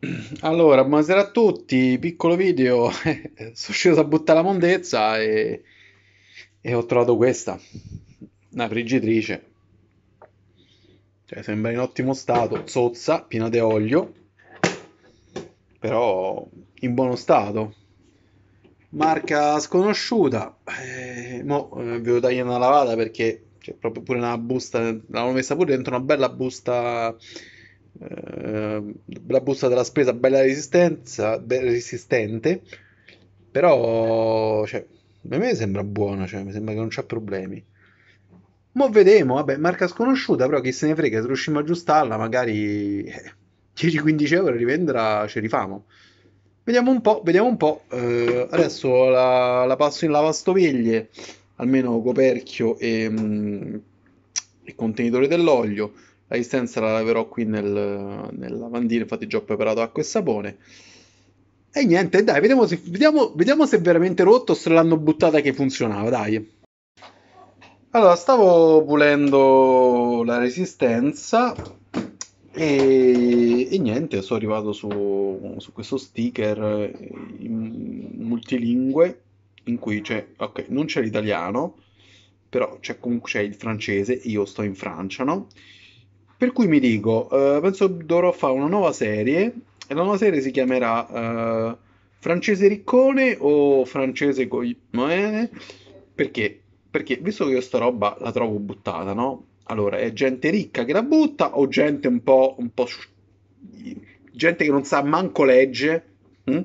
Allora, buonasera a tutti, piccolo video, sono uscito a buttare la mondezza e, e ho trovato questa, una friggitrice, cioè, sembra in ottimo stato, zozza, piena di olio, però in buono stato, marca sconosciuta, eh, mo eh, vi tagliare una lavata perché c'è proprio pure una busta, l'avevo messa pure dentro una bella busta eh, la busta della spesa bella resistenza, be- resistente, però cioè, a me sembra buona, cioè, mi sembra che non c'ha problemi. Ma vedremo, vabbè, marca sconosciuta, però chi se ne frega, se riusciamo a aggiustarla, magari 10-15 eh, euro rivendrà, ci rifamo. Vediamo un po', vediamo un po'. Eh, adesso la, la, passo in lavastoviglie, almeno coperchio e, mh, mm, e contenitore dell'olio la distanza la laverò qui nel, nel lavandino, infatti già ho preparato acqua e sapone. E niente, dai, vediamo se, vediamo, vediamo se è veramente rotto o se l'hanno buttata che funzionava, dai. Allora, stavo pulendo la resistenza e, e niente, sono arrivato su, su, questo sticker in multilingue in cui c'è, ok, non c'è l'italiano, però c'è comunque c'è il francese, io sto in Francia, no? Per cui mi dico, eh, penso dovrò fare una nuova serie e la nuova serie si chiamerà eh, Francese Riccone o Francese Coglione? Eh? Perché? Perché visto che io sta roba la trovo buttata, no? Allora, è gente ricca che la butta o gente un po'... Un po gente che non sa manco legge? Hm?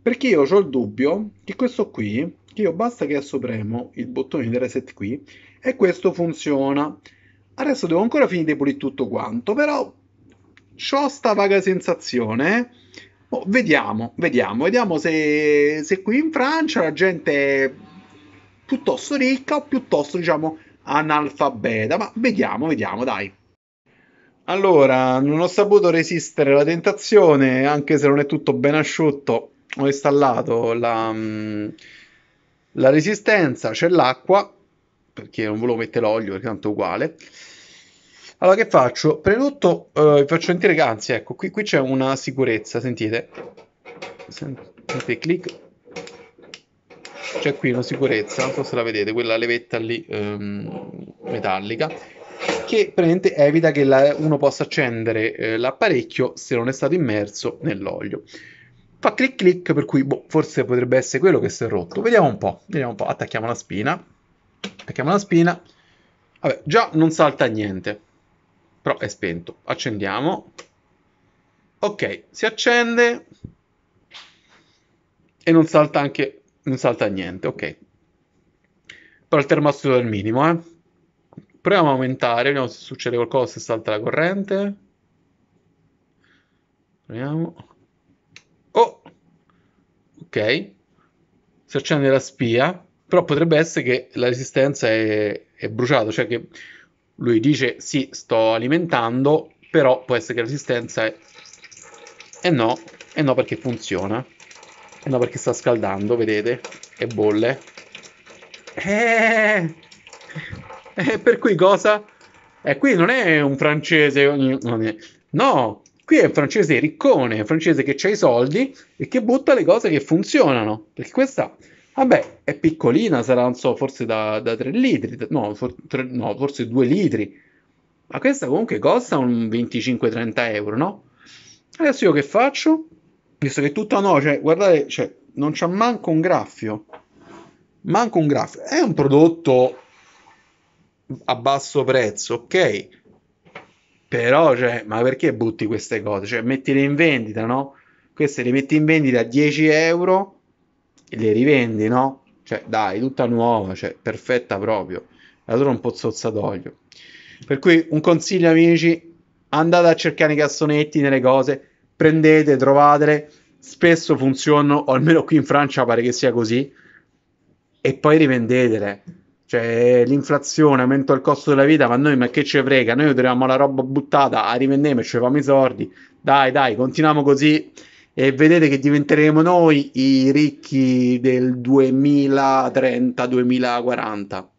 Perché io ho il dubbio che questo qui, che io basta che adesso premo il bottone di reset qui e questo funziona. Adesso devo ancora finire di pulire tutto quanto, però ho sta vaga sensazione. Oh, vediamo, vediamo, vediamo se, se qui in Francia la gente è piuttosto ricca o piuttosto, diciamo, analfabeta, ma vediamo, vediamo, dai. Allora, non ho saputo resistere alla tentazione, anche se non è tutto ben asciutto, ho installato la, mm, la resistenza, c'è l'acqua, perché non volevo mettere l'olio perché tanto è uguale. Allora che faccio? Premetto, eh, vi faccio sentire che anzi, ecco, qui, qui c'è una sicurezza, sentite? Sentite, clic. C'è qui una sicurezza, non so se la vedete, quella levetta lì ehm, metallica, che praticamente evita che la, uno possa accendere eh, l'apparecchio se non è stato immerso nell'olio. Fa clic clic, per cui boh, forse potrebbe essere quello che si è rotto. Vediamo un po', vediamo un po'. Attacchiamo la spina. Attacchiamo la spina. Vabbè, già non salta niente, però è spento. Accendiamo. Ok, si accende e non salta anche non salta niente, ok. Però il termostato è al minimo, eh. Proviamo a aumentare, vediamo se succede qualcosa, se salta la corrente. Proviamo. Oh! Ok. Si accende la spia però potrebbe essere che la resistenza è, è bruciata, cioè che lui dice sì, sto alimentando, però può essere che la resistenza è... E no, e no perché funziona, e no perché sta scaldando, vedete, e bolle. e eh, eh, per cui cosa? Eh, qui non è un francese, no, qui è un francese riccone, un francese che ha i soldi e che butta le cose che funzionano, perché questa Vabbè, è piccolina, sarà, non so, forse da, da 3 litri, no, for, 3, no, forse 2 litri. Ma questa comunque costa un 25-30 euro, no? Adesso io che faccio? Visto che è tutta no, cioè, guardate, cioè, non c'è manco un graffio. Manco un graffio. È un prodotto a basso prezzo, ok? Però, cioè, ma perché butti queste cose? Cioè, mettile in vendita, no? Queste le metti in vendita a 10 euro le rivendi, no? Cioè, dai, tutta nuova, cioè, perfetta proprio. Allora un po' zozza d'olio. Per cui un consiglio, amici, andate a cercare i cassonetti nelle cose, prendete, trovatele. Spesso funzionano, o almeno qui in Francia pare che sia così, e poi rivendetele. Cioè, l'inflazione aumento il costo della vita, ma noi ma che ci frega? Noi troviamo la roba buttata, a rivendiamo e ci facciamo i soldi. Dai, dai, continuiamo così e vedete che diventeremo noi i ricchi del 2030-2040.